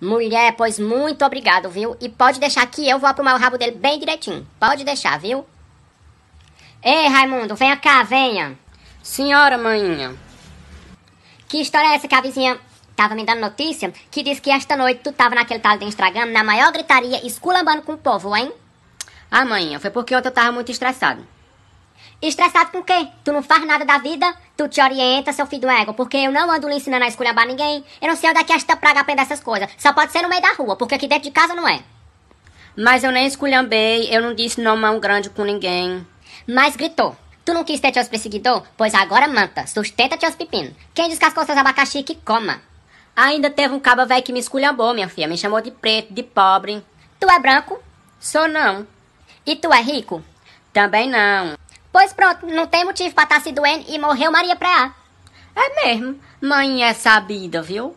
Mulher, pois muito obrigado, viu? E pode deixar que eu vou aprumar o rabo dele bem direitinho. Pode deixar, viu? Ei, Raimundo, venha cá, venha. Senhora, maninha. Que história é essa que a vizinha tava me dando notícia? Que disse que esta noite tu tava naquele tal de Instagram, na maior gritaria, esculambando com o povo, hein? Ah, maninha, foi porque ontem eu tava muito estressado. Estressado com quê? Tu não faz nada da vida? Tu te orienta, seu filho do ego, porque eu não ando lhe ensinando a esculhambar ninguém. Eu não sei onde é que esta praga aprende essas coisas. Só pode ser no meio da rua, porque aqui dentro de casa não é. Mas eu nem esculhambei, eu não disse não mão grande com ninguém. Mas gritou. Tu não quis ter teus perseguidor? Pois agora manta, sustenta teus pepinos. Quem descascou seus abacaxi que coma. Ainda teve um caba velho que me esculhambou, minha filha. Me chamou de preto, de pobre. Tu é branco? Sou não. E tu é rico? Também não. Pois pronto, não tem motivo pra estar tá se doendo e morreu Maria Preá. É mesmo, mãe é sabida, viu?